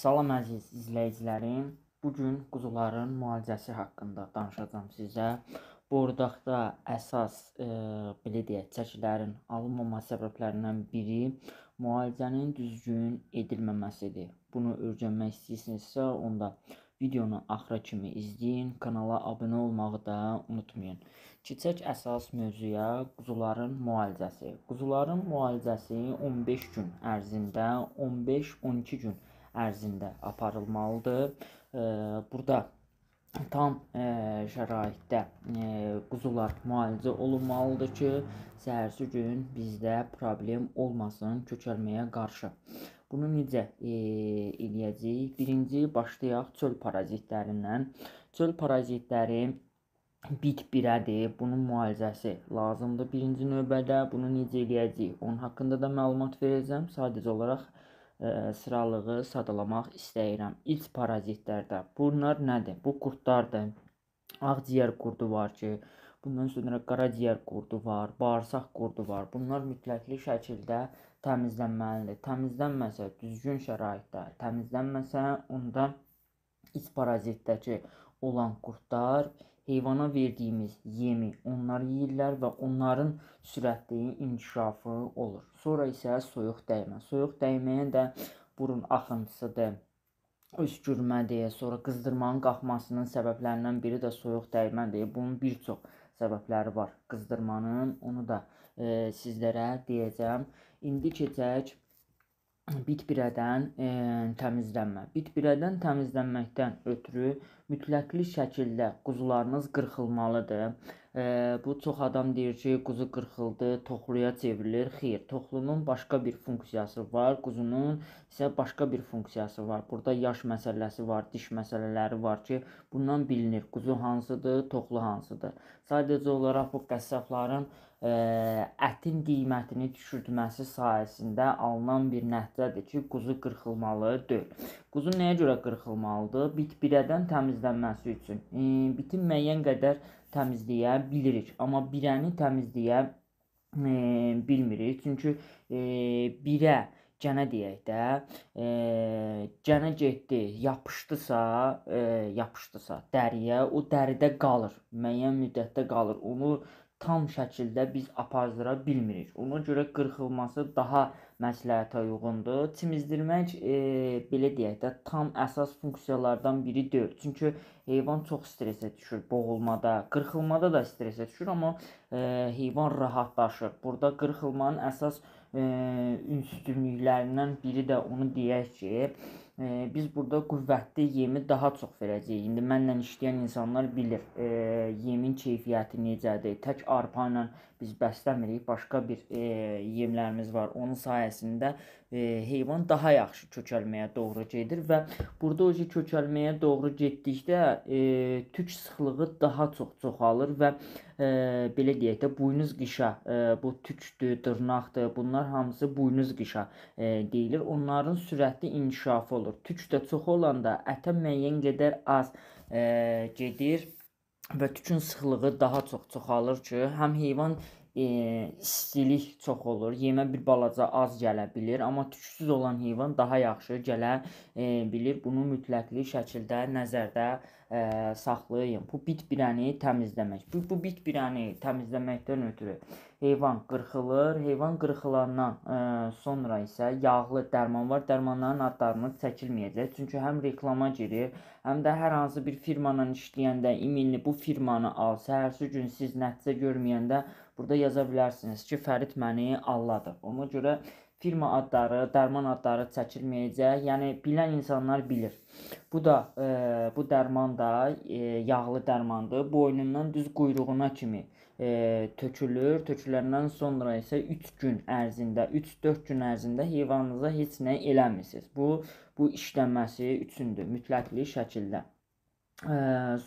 Salam əziz izləyicilərim. Bu gün quzuların müalicəsi haqqında danışacağam sizə. Bordaqda əsas, e, belə deyək, çəkilərin alınmama səbəblərindən biri müalicənin düzgün edilməməsidir. Bunu öyrənmək istəyirsinizsə, onda videonu axıra kimi izləyin, kanala abunə olmağı da unutmayın. Keçək əsas mövzuya, quzuların müalicəsi. Quzuların müalicəsi 15 gün ərzində 15-12 gün ərzində ərzində aparılmalıdır. Burada tam ə, şəraitdə ə, quzular müalicə olunmalıdır ki, səhərsi gün bizdə problem olmasın kökəlməyə qarşı. Bunu necə e, eləyəcəyik? Birinci başlayaq çöl parazitlərindən. Çöl parazitləri bit birədir. Bunun müalicəsi lazımdır birinci növbədə. Bunu necə eləyəcəyik? Onun haqqında da məlumat verəcəm. Sadəcə olaraq ə, e, sıralığı sadalamaq istəyirəm. İç parazitlərdə bunlar nədir? Bu qurdlardır. Ağciyər qurdu var ki, bundan sonra qaraciyər qurdu var, bağırsaq qurdu var. Bunlar mütləqli şəkildə təmizlənməlidir. Təmizlənməsə, düzgün şəraitdə təmizlənməsə, onda iç parazitdəki olan qurdlar heyvana verdiyimiz yemi onlar yeyirlər və onların sürətli inkişafı olur. Sonra isə soyuq dəymə. Soyuq dəyməyin də burun axıntısıdır öskürmədir, sonra qızdırmanın qalxmasının səbəblərindən biri də soyuq dəymədir. Bunun bir çox səbəbləri var. Qızdırmanın onu da e, sizlərə deyəcəm. İndi keçək bit birədən e, təmizlənmə. Bit birədən təmizlənməkdən ötürü mütləqli şəkildə quzularınız qırxılmalıdır. E, bu çox adam deyir ki, quzu qırxıldı, toxluya çevrilir. Xeyr, toxlunun başqa bir funksiyası var, quzunun isə başqa bir funksiyası var. Burada yaş məsələsi var, diş məsələləri var ki, bundan bilinir quzu hansıdır, toxlu hansıdır. Sadəcə olaraq bu qəssabların ətin qiymətini düşürtməsi sayəsində alınan bir nəticədir ki, quzu qırxılmalı deyil. Quzu nəyə görə qırxılmalıdır? Bit-birədən təmizlənməsi üçün. E, bitin müəyyən qədər təmizləyə bilirik, amma birəni təmizləyə e, bilmirik. Çünki e, birə cənə deyək də, e, cənə getdi, yapışdısa, e, yapışdısa dəriyə, o dəridə qalır, müəyyən müddətdə qalır. Onu tam şəkildə biz apardıra bilmirik. Ona görə qırxılması daha məsləhətə uyğundur. Çimizdirmək e, belə deyək də tam əsas funksiyalardan biri deyil. Çünki heyvan çox stressə düşür boğulmada, qırxılmada da stressə düşür, amma e, heyvan rahatlaşır. Burada qırxılmanın əsas e, üstünlüklərindən biri də onu deyək ki, e, biz burada qüvvətli yemi daha çox verəcəyik. İndi mənlə işləyən insanlar bilir, e, yemin keyfiyyəti necədir. Tək arpa ilə biz bəsləmirik, başqa bir e, yemlərimiz var. Onun sayəsində e, heyvan daha yaxşı kökəlməyə doğru gedir və burada o kökəlməyə doğru getdikdə e, tük sıxlığı daha çox çoxalır və e, belə deyək də buynuz qışa, e, bu tükdür, dırnaqdır, bunlar hamısı buynuz qışa e, deyilir. Onların sürətli inkişafı olur olur. Tük də çox olanda ətə müəyyən qədər az e, gedir və tükün sıxlığı daha çox çoxalır ki, həm heyvan e, istilik çox olur. Yemə bir balaca az gələ bilər, amma tüksüz olan heyvan daha yaxşı gələ e, bilir. Bunu mütləqli şəkildə nəzərdə e, saxlayın. Bu bit birəni təmizləmək. Bu, bu bit birəni təmizləməkdən ötürü heyvan qırxılır. Heyvan qırxılandan e, sonra isə yağlı dərman var. Dərmanların adlarını çəkilməyəcək. Çünki həm reklama girir, həm də hər hansı bir firmanın işləyəndə iminli bu firmanı alsa, hər gün siz nəticə görməyəndə Burada yaza bilərsiniz ki, Fərid məni alladıb. Ona görə firma adları, dərman adları çəkilməyəcək. Yəni bilən insanlar bilir. Bu da e, bu dərman da e, yağlı dərmandır. Boynundan düz quyruğuna kimi e, tökülür. Töküləndən sonra isə 3 gün ərzində, 3-4 gün ərzində heyvanınıza heç nə eləmirsiniz. Bu bu işlənməsi üçündür mütləqli şəkildə. E,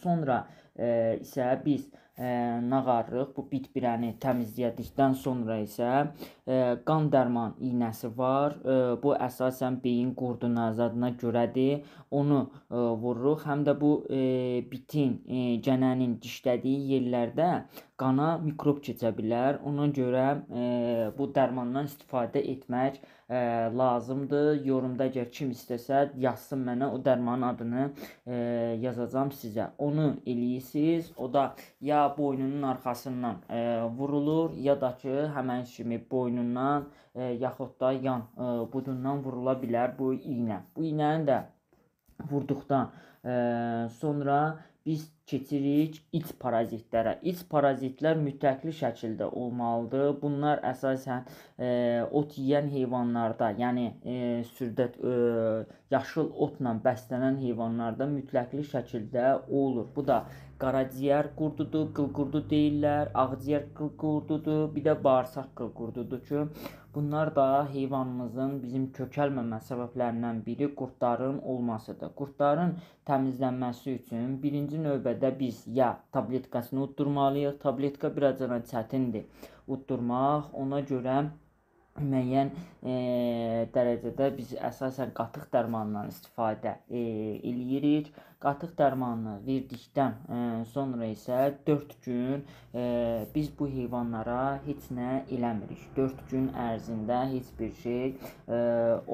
sonra e, isə biz ə, nağarırıq. Bu bit birəni təmizləyədikdən sonra isə ə, qan dərman iynəsi var. Ə, bu əsasən beyin qurdu nazadına görədir. Onu ə, vururuq. Həm də bu ə, bitin ə, cənənin dişlədiyi yerlərdə qana mikrob keçə bilər. Ona görə ə, bu dərmandan istifadə etmək ə, lazımdır. Yorumda əgər kim istəsə yazsın mənə o dərmanın adını ə, yazacağam sizə. Onu eləyirsiz, o da ya boynunun arxasından ə, vurulur, ya da ki, həmin kimi boynundan ə, yaxud da yan ə, budundan vurula bilər bu iynə. Bu iynəni də vurduqdan ə, sonra biz keçirik iç parazitlərə. İç parazitlər mütləqli şəkildə olmalıdır. Bunlar əsasən e, ot yeyən heyvanlarda, yəni e, sürdət e, yaşıl otla bəslənən heyvanlarda mütləqli şəkildə olur. Bu da Qaraciyər qurdudur, qıl qurdu deyirlər, ağciyər qıl qurdudur, bir də bağırsaq qıl qurdudur ki, bunlar da heyvanımızın bizim kökəlməmə səbəblərindən biri qurdların olmasıdır. Qurdların təmizlənməsi üçün birinci növbədə biz ya tabletkasını utdurmalıyıq. Tabletka biraz da çətindir utdurmaq. Ona görə müəyyən e, dərəcədə biz əsasən qatıq dərmandan istifadə e, eləyirik. Qatıq dərmanını verdikdən ə, e, sonra isə 4 gün ə, e, biz bu heyvanlara heç nə eləmirik. 4 gün ərzində heç bir şey ə, e,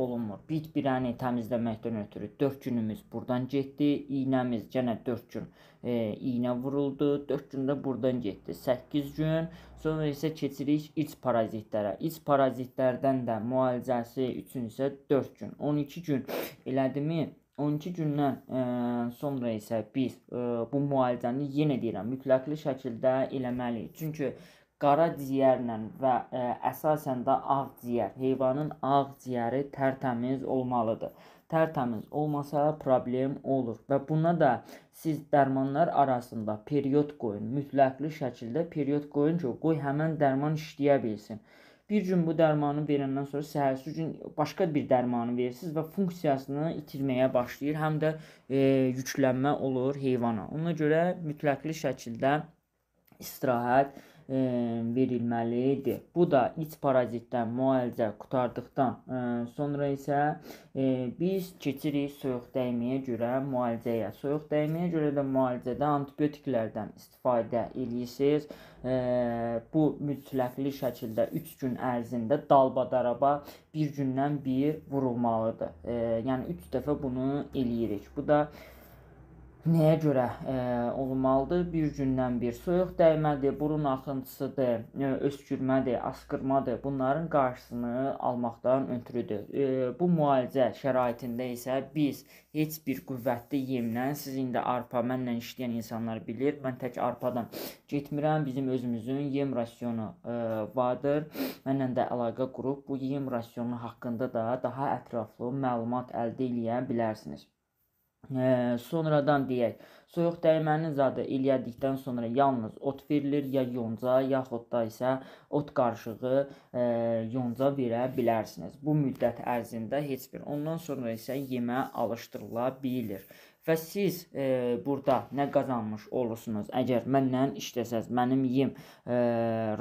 olunmur. Bit-birəni təmizləməkdən ötürü 4 günümüz burdan getdi. İynəmiz yenə 4 gün ə, iynə vuruldu. 4 gündə burdan getdi. 8 gün. Sonra isə keçirik iç parazitlərə. İç parazitlərdən də müalicəsi üçün isə 4 gün. 12 gün elədimi? 12 gündən ə, e, sonra isə biz ə, e, bu müalicəni yenə deyirəm mütləqli şəkildə eləməliyik. Çünki qara ciyərlə və ə, e, əsasən də ağ ciyər, heyvanın ağ ciyəri tərtəmiz olmalıdır. Tərtəmiz olmasa problem olur və buna da siz dərmanlar arasında period qoyun. Mütləqli şəkildə period qoyun ki, qoy həmin dərman işləyə bilsin. Bir gün bu dərmanı verəndən sonra səhərsi gün başqa bir dərmanı verirsiniz və funksiyasını itirməyə başlayır, həm də e, yüklənmə olur heyvana. Ona görə mütləqli şəkildə istirahət e, verilməlidir. Bu da iç parazitdən müalicə qutardıqdan e, sonra isə e, biz keçirik soyuq dəyməyə görə müalicəyə. Soyuq dəyməyə görə də müalicədə antibiotiklərdən istifadə edirsiniz. E, bu mütləqli şəkildə 3 gün ərzində dalbadaraba bir gündən bir vurulmalıdır. E, yəni 3 dəfə bunu eləyirik. Bu da Nəyə görə e, olmalıdır? Bir gündən bir soyuq dəymədir, burun axıntısıdır, e, öskürmədir, asqırmadır. Bunların qarşısını almaqdan ötürüdür. E, bu müalicə şəraitində isə biz heç bir qüvvətli yemlə, siz indi arpa mənlə işləyən insanlar bilir, mən tək arpadan getmirəm. Bizim özümüzün yem rasionu e, vardır. Mənlə də əlaqə qurub bu yem rasionu haqqında da daha ətraflı məlumat əldə edə bilərsiniz. Ə, sonradan deyək, soyuq dəymənin zadı eləyədikdən sonra yalnız ot verilir ya yonca, yaxud da isə ot qarışığı ə, e, yonca verə bilərsiniz. Bu müddət ərzində heç bir. Ondan sonra isə yemə alışdırıla bilir və siz e, burada nə qazanmış olursunuz? Əgər məndən işləsəz, mənim yem e,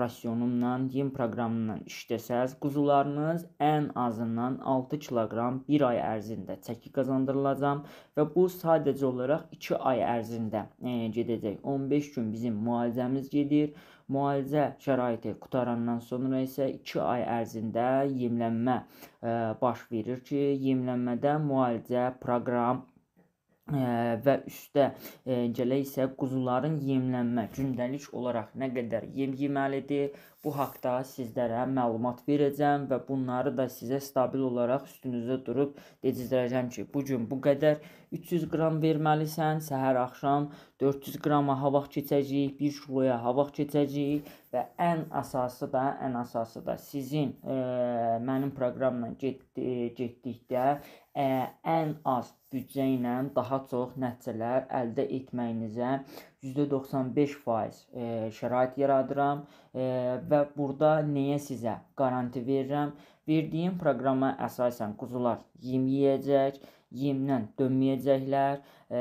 rasionumla, yem proqramımla işləsəz, quzularınız ən azından 6 kiloqram 1 ay ərzində çəki qazandırılacaq və bu sadəcə olaraq 2 ay ərzində e, gedəcək. 15 gün bizim müalicəmiz gedir. Müalicə şəraiti qutarandan sonra isə 2 ay ərzində yemlənmə e, baş verir ki, yemlənmədə müalicə proqram və üstə gələk isə quzuların yemlənmə gündəlik olaraq nə qədər yem yeməlidir, Bu haqda sizlərə məlumat verəcəm və bunları da sizə stabil olaraq üstünüzdə durub dedizdirəcəm ki, bu gün bu qədər 300 qram verməlisən, səhər axşam 400 qrama havaq keçəcəyik, 1 kiloya havaq keçəcəyik və ən əsası da, ən əsası da sizin e, mənim proqramla getdi, getdikdə ə, e, ən az büdcə ilə daha çox nəticələr əldə etməyinizə %95% e, şərait yaradıram e, və burada nəyə sizə garanti verirəm? Verdiyim proqrama əsasən quzular yem yeyəcək, yemdən dönməyəcəklər Ə,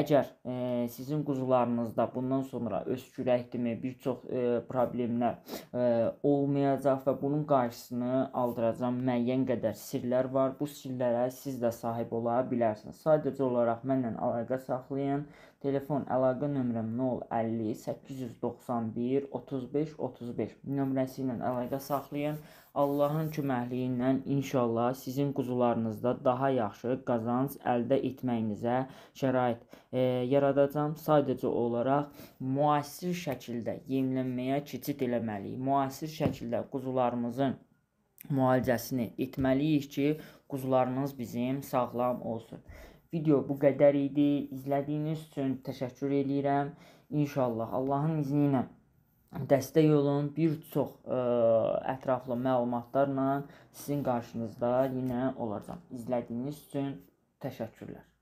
əgər ə, e, sizin quzularınızda bundan sonra öskürəkdimi, bir çox ə, e, problemlər ə, e, olmayacaq və bunun qarşısını aldıracaq müəyyən qədər sirlər var. Bu sirlərə siz də sahib ola bilərsiniz. Sadəcə olaraq mənlə əlaqə saxlayın. Telefon əlaqə nömrəm 050 891 35 35 nömrəsi ilə əlaqə saxlayın. Allahın köməkliyi ilə inşallah sizin quzularınızda daha yaxşı qazanc əldə etməyinizə şərait şərait e, yaradacam. Sadəcə olaraq müasir şəkildə yemlənməyə keçid eləməliyik. Müasir şəkildə quzularımızın müalicəsini etməliyik ki, quzularımız bizim sağlam olsun. Video bu qədər idi. İzlədiyiniz üçün təşəkkür edirəm. İnşallah Allahın izni ilə dəstək olun. Bir çox ə, e, ətraflı məlumatlarla sizin qarşınızda yenə olacağam. İzlədiyiniz üçün təşəkkürlər.